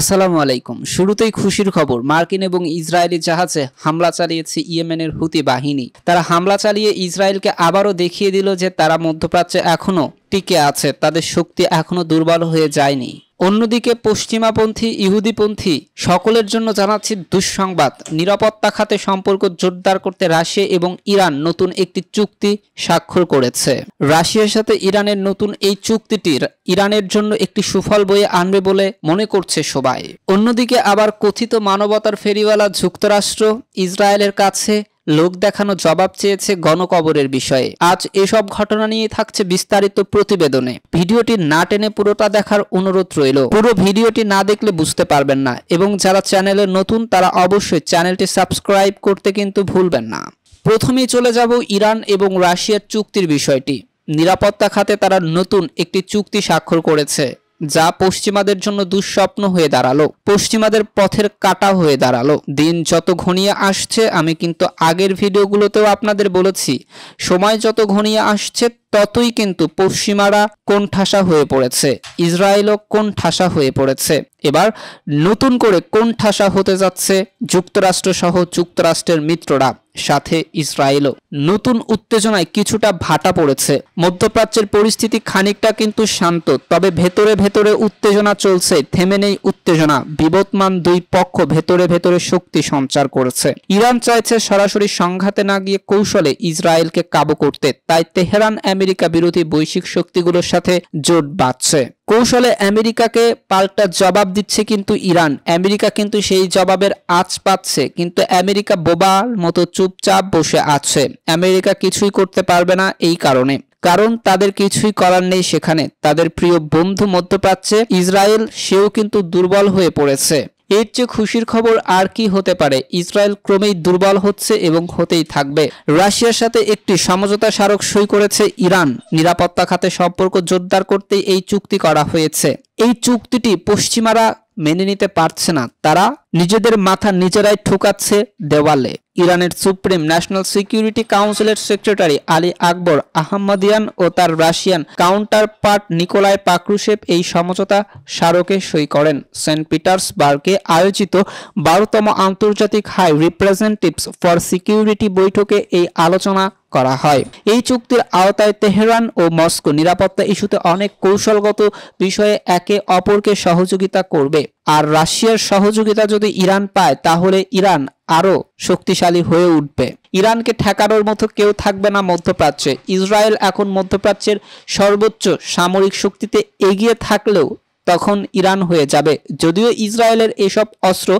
আসসালামু আলাইকুম শুরুতেই খুশির খবর মার্কিন এবং ইসরায়েলি জাহাজে হামলা চালিয়েছে ইয়েমেনের হুতি বাহিনী তারা হামলা চালিয়ে ইসরায়েলকে আবারও দেখিয়ে দিল যে তারা মধ্যপ্রাচ্যে এখনও টিকে আছে তাদের শক্তি এখনও দুর্বল হয়ে যায়নি অন্যদিকে পশ্চিমাপন্থী ইহুদিপন্থী সকলের জন্য জানাচ্ছি দুঃসংবাদ নিরাপত্তা খাতে সম্পর্ক জোরদার করতে রাশিয়া এবং ইরান নতুন একটি চুক্তি স্বাক্ষর করেছে রাশিয়ার সাথে ইরানের নতুন এই চুক্তিটির ইরানের জন্য একটি সুফল বয়ে আনবে বলে মনে করছে সবাই অন্যদিকে আবার কথিত মানবতার ফেরিওয়ালা যুক্তরাষ্ট্র ইসরায়েলের কাছে লোক দেখানো জবাব চেয়েছে গণকবরের বিষয়ে আজ এসব ঘটনা নিয়ে থাকছে বিস্তারিত প্রতিবেদনে ভিডিওটি না টেনে পুরোটা দেখার অনুরোধ রইল পুরো ভিডিওটি না দেখলে বুঝতে পারবেন না এবং যারা চ্যানেলে নতুন তারা অবশ্যই চ্যানেলটি সাবস্ক্রাইব করতে কিন্তু ভুলবেন না প্রথমেই চলে যাব ইরান এবং রাশিয়ার চুক্তির বিষয়টি নিরাপত্তা খাতে তারা নতুন একটি চুক্তি স্বাক্ষর করেছে যা পশ্চিমাদের জন্য দুঃস্বপ্ন হয়ে দাঁড়ালো পশ্চিমাদের পথের কাটা হয়ে দাঁড়ালো দিন যত ঘনিয়ে আসছে আমি কিন্তু আগের ভিডিওগুলোতেও আপনাদের বলেছি সময় যত ঘনিয়ে আসছে ততই কিন্তু পশ্চিমারা কোন ঠাসা হয়ে পড়েছে ইসরায়েলও কোন ঠাসা হয়ে পড়েছে এবার নতুন করে কোন ঠাসা হতে যাচ্ছে যুক্তরাষ্ট্রসহ যুক্তরাষ্ট্রের মিত্ররা সাথে ইসরায়েলও নতুন উত্তেজনায় কিছুটা ভাটা পড়েছে মধ্যপ্রাচ্যের পরিস্থিতি খানিকটা কিন্তু শান্ত তবে ভেতরে ভেতরে উত্তেজনা চলছে থেমে নেই উত্তেজনা বিবদমান দুই পক্ষ ভেতরে ভেতরে শক্তি সঞ্চার করেছে ইরান চাইছে সরাসরি সংঘাতে না গিয়ে কৌশলে ইসরায়েলকে কাবু করতে তাই তেহরান আমেরিকা বিরোধী বৈশ্বিক শক্তিগুলোর সাথে জোট বাঁধছে কৌশলে আমেরিকাকে পাল্টা জবাব দিচ্ছে কিন্তু ইরান আমেরিকা কিন্তু সেই জবাবের আঁচ পাচ্ছে কিন্তু আমেরিকা বোবার মতো চুপচাপ বসে আছে আমেরিকা কিছুই করতে পারবে না এই কারণে কারণ তাদের কিছুই করার নেই সেখানে তাদের প্রিয় বন্ধু মধ্যপ্রাচ্যে ইসরায়েল সেও কিন্তু দুর্বল হয়ে পড়েছে এর চেয়ে খুশির খবর আর কি হতে পারে ইসরায়েল ক্রমেই দুর্বল হচ্ছে এবং হতেই থাকবে রাশিয়ার সাথে একটি সমঝোতা স্মারক সই করেছে ইরান নিরাপত্তা খাতে সম্পর্ক জোরদার করতে এই চুক্তি করা হয়েছে এই চুক্তিটি পশ্চিমারা মেনে নিতে পারছে না তারা নিজেদের মাথা নিজেরাই ঠুকাচ্ছে দেওয়ালে ইরানের সুপ্রিম ন্যাশনাল সিকিউরিটি কাউন্সিলের সেক্রেটারি আলী আকবর আহমদিয়ান ও তার Russian counterpart Nikolai Patrushev এই সমঝোতা স্মারকে সই করেন সেন্ট পিটার্সবার্গে আয়োজিত বারোতম আন্তর্জাতিক হাই রিপ্রেজেন্টেটিভস ফর সিকিউরিটি বৈঠকে এই আলোচনা করা হয় এই চুক্তির আওতায় তেহরান ও মস্কো নিরাপত্তা ইস্যুতে অনেক কৌশলগত বিষয়ে একে অপরকে সহযোগিতা করবে আর রাশিয়ার সহযোগিতা যদি ইরান পায় তাহলে ইরান আরও শক্তিশালী হয়ে উঠবে ইরানকে ঠেকানোর মতো কেউ থাকবে না মধ্যপ্রাচ্যে ইসরায়েল এখন মধ্যপ্রাচ্যের সর্বোচ্চ সামরিক শক্তিতে এগিয়ে থাকলেও তখন ইরান হয়ে যাবে যদিও ইসরায়েলের এসব অস্ত্র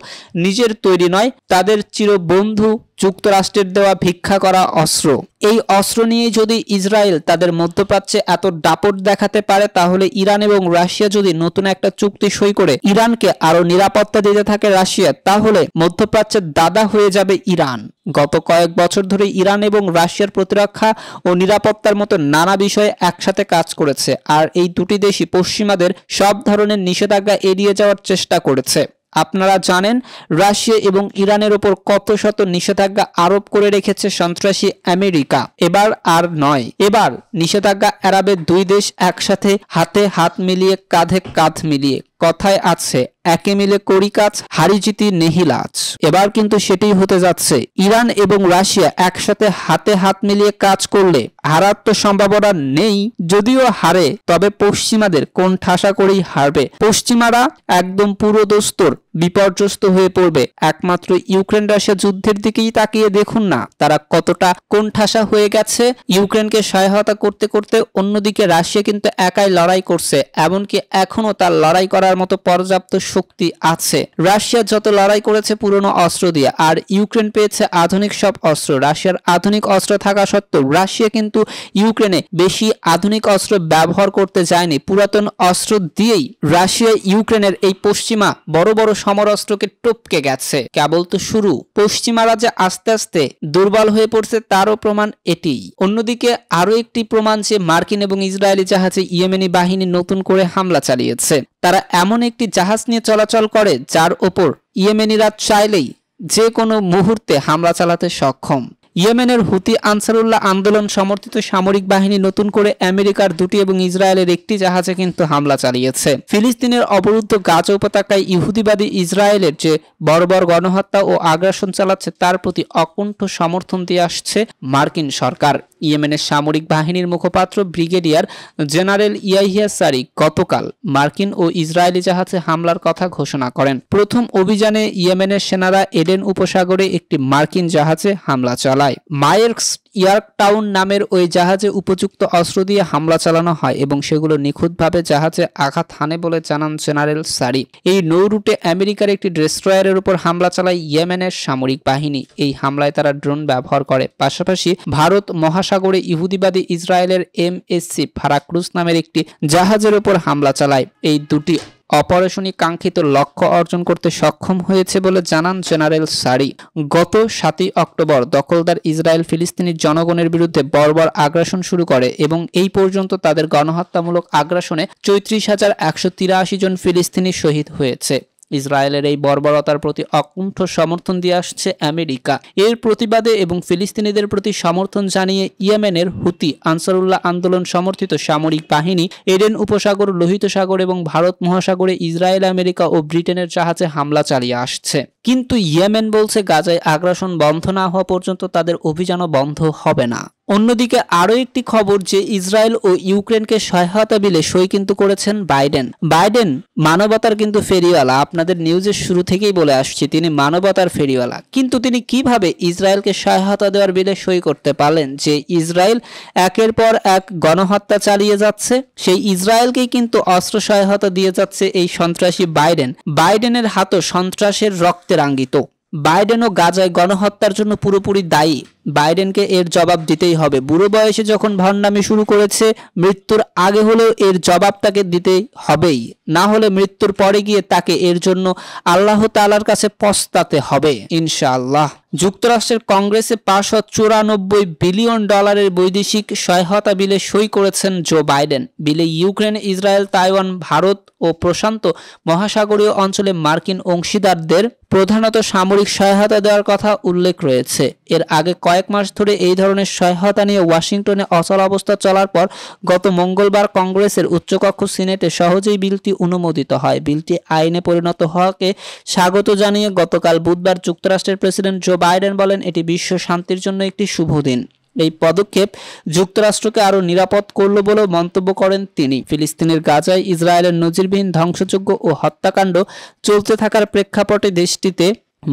নিজের তৈরি নয় তাদের চিরবন্ধু যুক্তরাষ্ট্রের দেওয়া ভিক্ষা করা অস্ত্র এই অস্ত্র নিয়ে যদি ইসরায়েল তাদের মধ্যপ্রাচ্যে এত ডাপট দেখাতে পারে তাহলে ইরান এবং রাশিয়া যদি নতুন একটা চুক্তি সই করে ইরানকে আরো নিরাপত্তা দিতে থাকে রাশিয়া তাহলে মধ্যপ্রাচ্যের দাদা হয়ে যাবে ইরান গত কয়েক বছর ধরে ইরান এবং রাশিয়ার প্রতিরক্ষা ও নিরাপত্তার মতো নানা বিষয়ে একসাথে কাজ করেছে আর এই দুটি দেশই পশ্চিমাদের সব ধরনের নিষেধাজ্ঞা এড়িয়ে যাওয়ার চেষ্টা করেছে আপনারা জানেন রাশিয়া এবং ইরানের ওপর কত শত নিষেধাজ্ঞা আরোপ করে রেখেছে সন্ত্রাসী আমেরিকা এবার আর নয় এবার নিষেধাজ্ঞা এড়াবে দুই দেশ একসাথে হাতে হাত মিলিয়ে কাঁধে কাঁধ মিলিয়ে কথায় আছে একে মিলে করি কাজ হারি জিতি নেহি লাজ এবার কিন্তু সেটাই হতে যাচ্ছে ইরান এবং রাশিয়া একসাথে হাতে হাত মিলিয়ে কাজ করলে হারার তো সম্ভাবনা নেই যদিও হারে তবে পশ্চিমাদের কোন ঠাসা করেই হারবে পশ্চিমারা একদম পুরো দোস্তর বিপর্যস্ত হয়ে পড়বে একমাত্র ইউক্রেন রাশিয়া যুদ্ধের দিকেই তাকিয়ে দেখুন না তারা কতটা কোন ঠাসা হয়ে গেছে ইউক্রেনকে সহায়তা করতে করতে অন্যদিকে রাশিয়া কিন্তু একাই লড়াই করছে এমনকি এখনও তার লড়াই করা করার মতো পর্যাপ্ত শক্তি আছে রাশিয়া যত লড়াই করেছে পুরনো অস্ত্র দিয়ে আর ইউক্রেন পেয়েছে আধুনিক সব অস্ত্র রাশিয়ার আধুনিক অস্ত্র থাকা সত্ত্বেও রাশিয়া কিন্তু ইউক্রেনে বেশি আধুনিক অস্ত্র ব্যবহার করতে যায়নি পুরাতন অস্ত্র দিয়েই রাশিয়া ইউক্রেনের এই পশ্চিমা বড় বড় অস্ত্রকে টপকে গেছে কেবল তো শুরু পশ্চিমারা যে আস্তে আস্তে দুর্বল হয়ে পড়ছে তারও প্রমাণ এটি অন্যদিকে আরো একটি প্রমাণ যে মার্কিন এবং ইসরায়েলি জাহাজে ইয়েমেনি বাহিনী নতুন করে হামলা চালিয়েছে তারা এমন একটি জাহাজ নিয়ে চলাচল করে যার ওপর ইয়েমেনিরা চাইলেই যে কোনো মুহূর্তে হামলা চালাতে সক্ষম ইয়েমেনের হুতি আনসারুল্লাহ আন্দোলন সমর্থিত সামরিক বাহিনী নতুন করে আমেরিকার দুটি এবং ইসরায়েলের একটি জাহাজে কিন্তু হামলা চালিয়েছে ফিলিস্তিনের অবরুদ্ধ গাজ উপত্যকায় ইহুদিবাদী ইসরায়েলের যে বড় গণহত্যা ও আগ্রাসন চালাচ্ছে তার প্রতি অকুণ্ঠ সমর্থন দিয়ে আসছে মার্কিন সরকার ইয়েমেনের সামরিক বাহিনীর মুখপাত্র ব্রিগেডিয়ার জেনারেল ইয়াহিয়া সারি গতকাল মার্কিন ও ইসরায়েলি জাহাজে হামলার কথা ঘোষণা করেন প্রথম অভিযানে ইয়েমেনের সেনারা এডেন উপসাগরে একটি মার্কিন জাহাজে হামলা চালায় জুলাই মায়ের্কস ইয়ার্কটাউন নামের ওই জাহাজে উপযুক্ত অস্ত্র দিয়ে হামলা চালানো হয় এবং সেগুলো নিখুঁতভাবে জাহাজে আঘাত হানে বলে জানান জেনারেল সারি এই নৌরুটে আমেরিকার একটি ডেস্ট্রয়ারের উপর হামলা চালায় ইয়েমেনের সামরিক বাহিনী এই হামলায় তারা ড্রোন ব্যবহার করে পাশাপাশি ভারত মহাসাগরে ইহুদিবাদী ইসরায়েলের এম এস সি ফারাক্রুজ নামের একটি জাহাজের উপর হামলা চালায় এই দুটি অপারেশনই কাঙ্ক্ষিত লক্ষ্য অর্জন করতে সক্ষম হয়েছে বলে জানান জেনারেল সারি গত সাতই অক্টোবর দখলদার ইসরায়েল ফিলিস্তিনি জনগণের বিরুদ্ধে বর্বর আগ্রাসন শুরু করে এবং এই পর্যন্ত তাদের গণহত্যামূলক আগ্রাসনে চৌত্রিশ হাজার একশো তিরাশি জন ফিলিস্তিনি শহীদ হয়েছে ইসরায়েলের এই বর্বরতার প্রতি অকুণ্ঠ সমর্থন দিয়ে আসছে আমেরিকা এর প্রতিবাদে এবং ফিলিস্তিনিদের প্রতি সমর্থন জানিয়ে ইয়েমেনের হুতি আনসারুল্লাহ আন্দোলন সমর্থিত সামরিক বাহিনী এডেন উপসাগর লোহিত সাগর এবং ভারত মহাসাগরে ইসরায়েল আমেরিকা ও ব্রিটেনের জাহাজে হামলা চালিয়ে আসছে কিন্তু ইয়েমেন বলছে গাজায় আগ্রাসন বন্ধ না হওয়া পর্যন্ত তাদের অভিযানও বন্ধ হবে না অন্যদিকে আরও একটি খবর যে ইসরায়েল ও ইউক্রেনকে সহায়তা বিলে সই কিন্তু করেছেন বাইডেন বাইডেন মানবতার কিন্তু ফেরিওয়ালা আপনাদের নিউজের শুরু থেকেই বলে আসছি তিনি মানবতার ফেরিওয়ালা কিন্তু তিনি কিভাবে ইসরায়েলকে সহায়তা দেওয়ার বিলে সই করতে পারলেন যে ইসরায়েল একের পর এক গণহত্যা চালিয়ে যাচ্ছে সেই ইসরায়েলকেই কিন্তু অস্ত্র সহায়তা দিয়ে যাচ্ছে এই সন্ত্রাসী বাইডেন বাইডেনের হাতও সন্ত্রাসের রক্তে বাইডেন ও গাজায় গণহত্যার জন্য পুরোপুরি দায়ী বাইডেনকে এর জবাব দিতেই হবে বুড়ো বয়সে যখন ভণ্ডামি শুরু করেছে মৃত্যুর আগে হলেও এর জবাব তাকে দিতেই হবেই না হলে মৃত্যুর পরে গিয়ে তাকে এর জন্য আল্লাহ তালার কাছে পস্তাতে হবে ইনশাআল্লাহ যুক্তরাষ্ট্রের কংগ্রেসে পাশ হওয়া চুরানব্বই বিলিয়ন ডলারের বৈদেশিক সহায়তা বিলে সই করেছেন জো বাইডেন বিলে ইউক্রেন ইসরায়েল তাইওয়ান ভারত ও প্রশান্ত মহাসাগরীয় অঞ্চলে মার্কিন অংশীদারদের প্রধানত সামরিক সহায়তা দেওয়ার কথা উল্লেখ রয়েছে এর আগে কয়েক মাস ধরে এই ধরনের সহায়তা নিয়ে ওয়াশিংটনে অচল অবস্থা চলার পর গত মঙ্গলবার কংগ্রেসের উচ্চকক্ষ সিনেটে সহজেই বিলটি অনুমোদিত হয় বিলটি আইনে পরিণত হওয়াকে স্বাগত জানিয়ে গতকাল বুধবার যুক্তরাষ্ট্রের প্রেসিডেন্ট জো বাইডেন বলেন এটি বিশ্ব শান্তির জন্য একটি শুভ দিন এই পদক্ষেপ যুক্তরাষ্ট্রকে আরও নিরাপদ করল বলেও মন্তব্য করেন তিনি ফিলিস্তিনের গাজায় ইসরায়েলের নজিরবিহীন ধ্বংসযোগ্য ও হত্যাকাণ্ড চলতে থাকার প্রেক্ষাপটে দেশটিতে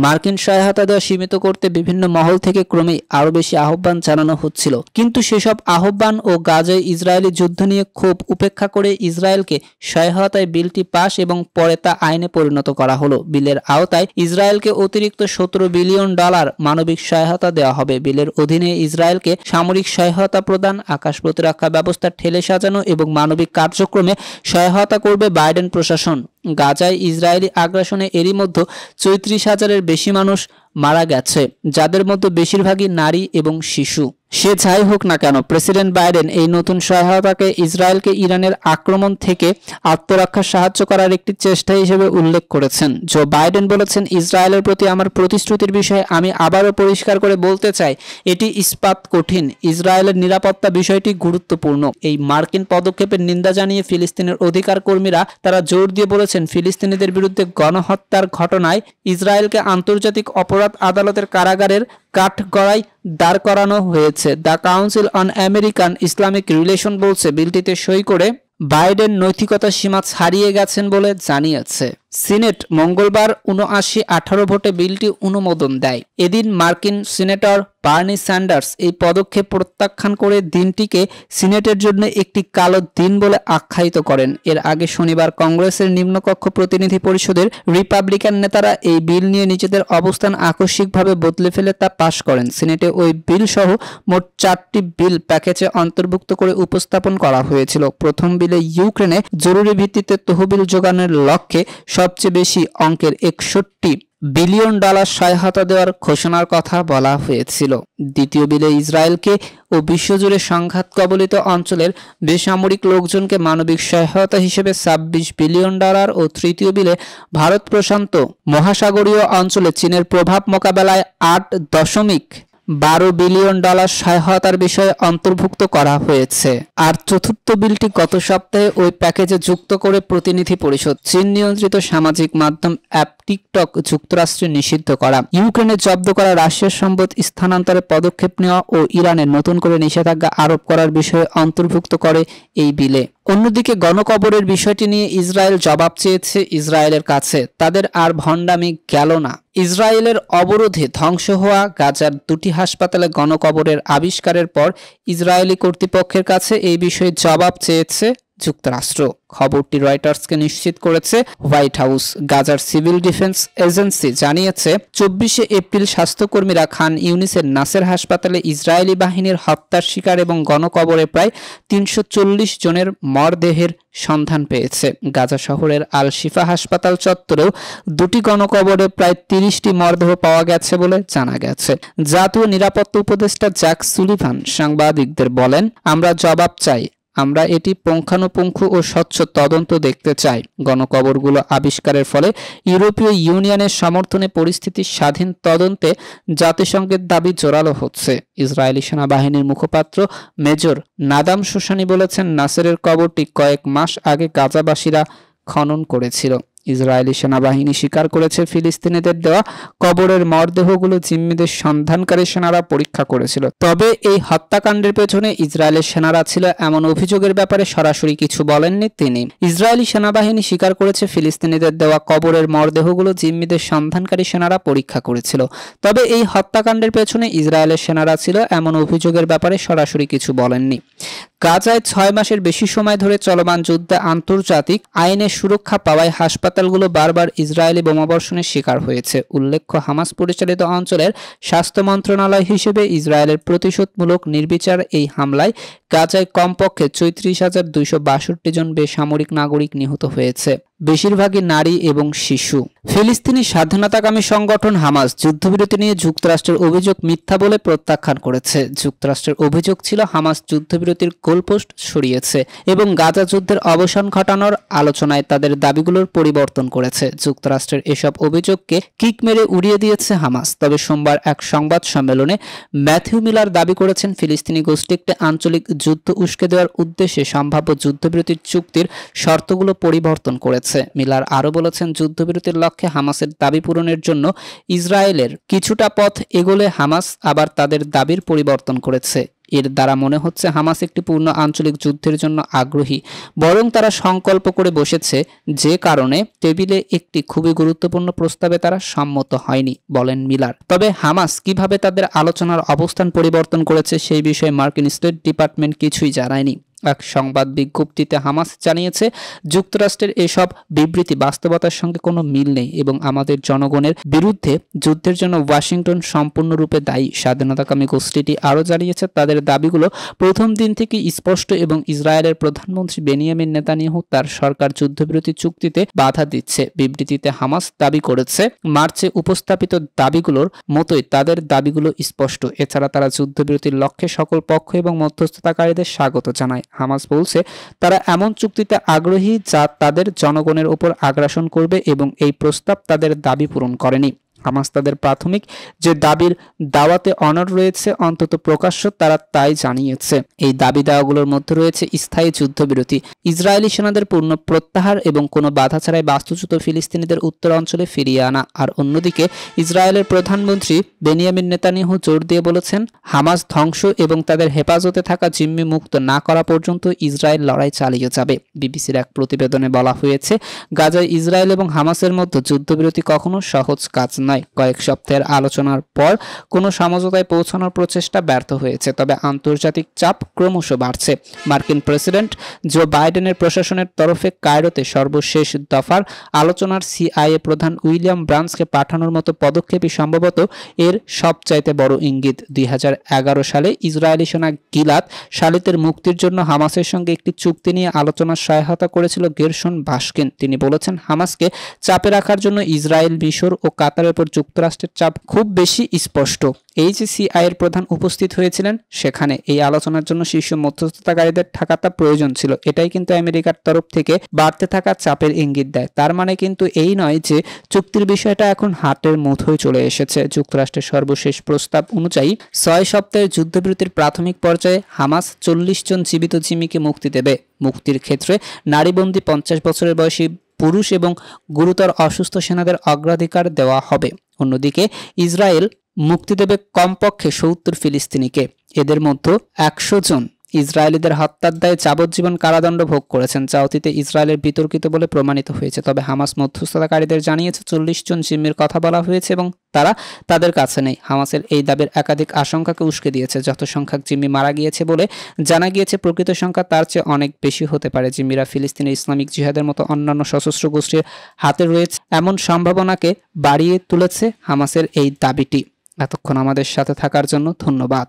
মার্কিন সহায়তা দেওয়া সীমিত করতে বিভিন্ন মহল থেকে ক্রমেই আরও বেশি আহ্বান জানানো হচ্ছিল কিন্তু সেসব আহ্বান ও গাজে ইসরায়েলি যুদ্ধ নিয়ে খুব উপেক্ষা করে ইসরায়েলকে সহায়তায় বিলটি পাশ এবং পরে তা আইনে পরিণত করা হলো বিলের আওতায় ইসরায়েলকে অতিরিক্ত সতেরো বিলিয়ন ডলার মানবিক সহায়তা দেওয়া হবে বিলের অধীনে ইসরায়েলকে সামরিক সহায়তা প্রদান আকাশ প্রতিরক্ষা ব্যবস্থা ঠেলে সাজানো এবং মানবিক কার্যক্রমে সহায়তা করবে বাইডেন প্রশাসন গাজায় ইসরায়েলি আগ্রাসনে এরই মধ্যে চৌত্রিশ হাজারের বেশি মানুষ মারা গেছে যাদের মধ্যে বেশিরভাগই নারী এবং শিশু সে যাই হোক না কেন প্রেসিডেন্ট বাইডেন এই নতুন সহায়তাকে ইসরায়েলকে ইরানের আক্রমণ থেকে আত্মরক্ষা সাহায্য করার একটি চেষ্টা হিসেবে উল্লেখ করেছেন জো বাইডেন বলেছেন ইসরায়েলের প্রতি আমার প্রতিশ্রুতির বিষয়ে আমি আবারও পরিষ্কার করে বলতে চাই এটি ইস্পাত কঠিন ইসরায়েলের নিরাপত্তা বিষয়টি গুরুত্বপূর্ণ এই মার্কিন পদক্ষেপের নিন্দা জানিয়ে ফিলিস্তিনের অধিকার কর্মীরা তারা জোর দিয়ে বলেছেন ফিলিস্তিনিদের বিরুদ্ধে গণহত্যার ঘটনায় ইসরায়েলকে আন্তর্জাতিক অপরাধ আদালতের কারাগারের কাঠগড়ায় দাঁড় করানো হয়েছে the council on American Islamic relation বলছে বিলটিতে সই করে বাইডেন নৈতিকতা সীমা ছাড়িয়ে গেছেন বলে জানিয়েছে সিনেট মঙ্গলবার উনআশি আঠারো ভোটে বিলটি অনুমোদন দেয় এদিন মার্কিন সিনেটর বার্নি স্যান্ডার্স এই পদক্ষেপ প্রত্যাখ্যান করে দিনটিকে সিনেটের জন্য একটি কালো দিন বলে আখ্যায়িত করেন এর আগে শনিবার কংগ্রেসের নিম্নকক্ষ প্রতিনিধি পরিষদের রিপাবলিকান নেতারা এই বিল নিয়ে নিজেদের অবস্থান আকস্মিকভাবে বদলে ফেলে তা পাশ করেন সিনেটে ওই বিল সহ মোট চারটি বিল প্যাকেজে অন্তর্ভুক্ত করে উপস্থাপন করা হয়েছিল প্রথম বিলে ইউক্রেনে জরুরি ভিত্তিতে তহবিল জোগানের লক্ষ্যে সবচেয়ে বেশি অঙ্কের একষট্টি বিলিয়ন ডলার সহায়তা দেওয়ার ঘোষণার কথা বলা হয়েছিল দ্বিতীয় বিলে ইসরায়েলকে ও বিশ্বজুড়ে সংঘাত কবলিত অঞ্চলের বেসামরিক লোকজনকে মানবিক সহায়তা হিসেবে ২৬ বিলিয়ন ডলার ও তৃতীয় বিলে ভারত প্রশান্ত মহাসাগরীয় অঞ্চলে চীনের প্রভাব মোকাবেলায় আট দশমিক বারো বিলিয়ন ডলার সহায়তার বিষয়ে অন্তর্ভুক্ত করা হয়েছে আর চতুর্থ বিলটি গত সপ্তাহে ওই প্যাকেজে যুক্ত করে প্রতিনিধি পরিষদ চীন নিয়ন্ত্রিত সামাজিক মাধ্যম অ্যাপ টিকটক যুক্তরাষ্ট্রে নিষিদ্ধ করা ইউক্রেনে জব্দ করা রাশিয়ার সম্পদ স্থানান্তরে পদক্ষেপ নেওয়া ও ইরানের নতুন করে নিষেধাজ্ঞা আরোপ করার বিষয়ে অন্তর্ভুক্ত করে এই বিলে অন্যদিকে গণকবরের বিষয়টি নিয়ে ইসরায়েল জবাব চেয়েছে ইসরায়েলের কাছে তাদের আর ভণ্ডামি গেল না ইসরায়েলের অবরোধে ধ্বংস হওয়া গাজার দুটি হাসপাতালে গণকবরের আবিষ্কারের পর ইসরায়েলি কর্তৃপক্ষের কাছে এই বিষয়ে জবাব চেয়েছে যুক্তরাষ্ট্র খবরটি রয়টার্সকে নিশ্চিত করেছে হোয়াইট হাউস গাজার সিভিল ডিফেন্স এজেন্সি জানিয়েছে চব্বিশে এপ্রিল স্বাস্থ্যকর্মীরা খান ইউনিসের নাসের হাসপাতালে ইসরায়েলি বাহিনীর হত্যার শিকার এবং গণকবরে প্রায় তিনশো জনের মরদেহের সন্ধান পেয়েছে গাজা শহরের আল শিফা হাসপাতাল চত্বরেও দুটি গণকবরে প্রায় তিরিশটি মরদেহ পাওয়া গেছে বলে জানা গেছে জাতীয় নিরাপত্তা উপদেষ্টা জ্যাক সুলিভান সাংবাদিকদের বলেন আমরা জবাব চাই আমরা এটি পুঙ্খানুপুঙ্খ ও স্বচ্ছ তদন্ত দেখতে চাই গণকবরগুলো আবিষ্কারের ফলে ইউরোপীয় ইউনিয়নের সমর্থনে পরিস্থিতির স্বাধীন তদন্তে জাতিসংঘের দাবি জোরালো হচ্ছে ইসরায়েলি সেনাবাহিনীর মুখপাত্র মেজর নাদাম শোষানি বলেছেন নাসেরের কবরটি কয়েক মাস আগে গাজাবাসীরা খনন করেছিল ইসরায়েলি সেনাবাহিনী স্বীকার করেছে ফিলিস্তিনিদের দেওয়া কবরের মরদেহগুলো জিম্মিদের সন্ধানকারী সেনারা পরীক্ষা করেছিল তবে এই হত্যাকাণ্ডের পেছনে ইসরায়েলের সেনারা ছিল এমন অভিযোগের ব্যাপারে সরাসরি কিছু বলেননি তিনি ইসরায়েলি সেনাবাহিনী স্বীকার করেছে ফিলিস্তিনিদের দেওয়া কবরের মরদেহগুলো জিম্মিদের সন্ধানকারী সেনারা পরীক্ষা করেছিল তবে এই হত্যাকাণ্ডের পেছনে ইসরায়েলের সেনারা ছিল এমন অভিযোগের ব্যাপারে সরাসরি কিছু বলেননি গাজায় ছয় মাসের বেশি সময় ধরে চলমান যুদ্ধে আন্তর্জাতিক আইনের সুরক্ষা পাওয়ায় হাসপাতাল হাসপাতালগুলো বারবার ইসরায়েলি বোমাবর্ষণের শিকার হয়েছে উল্লেখ্য হামাস পরিচালিত অঞ্চলের স্বাস্থ্য মন্ত্রণালয় হিসেবে ইসরায়েলের প্রতিশোধমূলক নির্বিচার এই হামলায় গাজায় কমপক্ষে চৈত্রিশ হাজার দুইশো বাষট্টি জন বেসামরিক নাগরিক নিহত হয়েছে বেশিরভাগই নারী এবং শিশু ফিলিস্তিনি স্বাধীনতাকামী সংগঠন হামাস যুদ্ধবিরতি নিয়ে যুক্তরাষ্ট্রের অভিযোগ মিথ্যা বলে প্রত্যাখ্যান করেছে যুক্তরাষ্ট্রের অভিযোগ ছিল হামাস যুদ্ধবিরতির গোলপোস্ট সরিয়েছে এবং গাজা যুদ্ধের অবসান ঘটানোর আলোচনায় তাদের দাবিগুলোর পরিবর্তন করেছে যুক্তরাষ্ট্রের এসব অভিযোগকে কিক মেরে উড়িয়ে দিয়েছে হামাস তবে সোমবার এক সংবাদ সম্মেলনে ম্যাথিউ মিলার দাবি করেছেন ফিলিস্তিনি গোষ্ঠী একটি আঞ্চলিক যুদ্ধ উস্কে দেওয়ার উদ্দেশ্যে সম্ভাব্য যুদ্ধবিরতির চুক্তির শর্তগুলো পরিবর্তন করেছে মিলার আরও বলেছেন যুদ্ধবিরতির লক্ষ্যে হামাসের দাবি পূরণের জন্য ইসরায়েলের কিছুটা পথ এগোলে হামাস আবার তাদের দাবির পরিবর্তন করেছে এর দ্বারা মনে হচ্ছে হামাস একটি পূর্ণ আঞ্চলিক যুদ্ধের জন্য আগ্রহী বরং তারা সংকল্প করে বসেছে যে কারণে টেবিলে একটি খুবই গুরুত্বপূর্ণ প্রস্তাবে তারা সম্মত হয়নি বলেন মিলার তবে হামাস কিভাবে তাদের আলোচনার অবস্থান পরিবর্তন করেছে সেই বিষয়ে মার্কিন স্টেট ডিপার্টমেন্ট কিছুই জানায়নি এক সংবাদ বিজ্ঞপ্তিতে হামাস জানিয়েছে যুক্তরাষ্ট্রের এসব বিবৃতি বাস্তবতার সঙ্গে কোনো মিল নেই এবং আমাদের জনগণের বিরুদ্ধে যুদ্ধের জন্য ওয়াশিংটন সম্পূর্ণরূপে দায়ী স্বাধীনতাকামী গোষ্ঠীটি আরও জানিয়েছে তাদের দাবিগুলো প্রথম দিন থেকে স্পষ্ট এবং ইসরায়েলের প্রধানমন্ত্রী বেনিয়ামিন নেতানিয়াহু তার সরকার যুদ্ধবিরতি চুক্তিতে বাধা দিচ্ছে বিবৃতিতে হামাস দাবি করেছে মার্চে উপস্থাপিত দাবিগুলোর মতোই তাদের দাবিগুলো স্পষ্ট এছাড়া তারা যুদ্ধবিরতির লক্ষ্যে সকল পক্ষ এবং মধ্যস্থতাকারীদের স্বাগত জানায় হামাস বলছে তারা এমন চুক্তিতে আগ্রহী যা তাদের জনগণের ওপর আগ্রাসন করবে এবং এই প্রস্তাব তাদের দাবি পূরণ করেনি হামাস তাদের প্রাথমিক যে দাবির দাওয়াতে অনর রয়েছে অন্তত প্রকাশ্য তারা তাই জানিয়েছে এই দাবি দেওয়াগুলোর মধ্যে রয়েছে স্থায়ী যুদ্ধবিরতি ইসরায়েলি সেনাদের পূর্ণ প্রত্যাহার এবং কোনো বাধা ছাড়াই বাস্তুচ্যুত ফিলিস্তিনিদের উত্তর অঞ্চলে ফিরিয়ে আনা আর অন্যদিকে ইসরায়েলের প্রধানমন্ত্রী বেনিয়ামিন নেতানিহু জোর দিয়ে বলেছেন হামাস ধ্বংস এবং তাদের হেফাজতে থাকা জিম্মি মুক্ত না করা পর্যন্ত ইসরায়েল লড়াই চালিয়ে যাবে বিবিসির এক প্রতিবেদনে বলা হয়েছে গাজায় ইসরায়েল এবং হামাসের মধ্যে যুদ্ধবিরতি কখনো সহজ কাজ না নয় কয়েক সপ্তাহের আলোচনার পর কোনো সমঝোতায় পৌঁছানোর প্রচেষ্টা ব্যর্থ হয়েছে তবে আন্তর্জাতিক চাপ ক্রমশ বাড়ছে মার্কিন প্রেসিডেন্ট জো বাইডেনের প্রশাসনের তরফে কায়রোতে সর্বশেষ দফার আলোচনার সিআইএ প্রধান উইলিয়াম ব্রান্সকে পাঠানোর মতো পদক্ষেপই সম্ভবত এর সবচাইতে বড় ইঙ্গিত দুই সালে ইসরায়েলি সেনা গিলাত শালিতের মুক্তির জন্য হামাসের সঙ্গে একটি চুক্তি নিয়ে আলোচনার সহায়তা করেছিল গেরসন ভাস্কিন তিনি বলেছেন হামাসকে চাপে রাখার জন্য ইসরায়েল মিশর ও কাতারের উত্তর যুক্তরাষ্ট্রের চাপ খুব বেশি স্পষ্ট এইচসিআই এর প্রধান উপস্থিত হয়েছিলেন সেখানে এই আলোচনার জন্য শীর্ষ মধ্যস্থতাকারীদের থাকাটা প্রয়োজন ছিল এটাই কিন্তু আমেরিকার তরফ থেকে বাড়তে থাকা চাপের ইঙ্গিত দেয় তার মানে কিন্তু এই নয় যে চুক্তির বিষয়টা এখন হাতের মুঠোয় চলে এসেছে যুক্তরাষ্ট্রের সর্বশেষ প্রস্তাব অনুযায়ী ছয় সপ্তাহের যুদ্ধবিরতির প্রাথমিক পর্যায়ে হামাস চল্লিশ জন জীবিত জিমিকে মুক্তি দেবে মুক্তির ক্ষেত্রে নারীবন্দী পঞ্চাশ বছরের বয়সী পুরুষ এবং গুরুতর অসুস্থ সেনাদের অগ্রাধিকার দেওয়া হবে অন্যদিকে ইসরায়েল মুক্তি দেবে কমপক্ষে সত্তর ফিলিস্তিনিকে এদের মধ্যে একশো জন ইসরায়েলিদের হত্যার দায়ে যাবজ্জীবন কারাদণ্ড ভোগ করেছেন যা অতীতে ইসরায়েলের বিতর্কিত বলে প্রমাণিত হয়েছে তবে হামাস মধ্যস্থতাকারীদের জানিয়েছে চল্লিশ জন জিম্মির কথা বলা হয়েছে এবং তারা তাদের কাছে নেই হামাসের এই দাবির একাধিক আশঙ্কাকে উস্কে দিয়েছে যত সংখ্যক জিম্মি মারা গিয়েছে বলে জানা গিয়েছে প্রকৃত সংখ্যা তার চেয়ে অনেক বেশি হতে পারে জিম্মিরা ফিলিস্তিনের ইসলামিক জিহাদের মতো অন্যান্য সশস্ত্র গোষ্ঠীর হাতে রয়েছে এমন সম্ভাবনাকে বাড়িয়ে তুলেছে হামাসের এই দাবিটি এতক্ষণ আমাদের সাথে থাকার জন্য ধন্যবাদ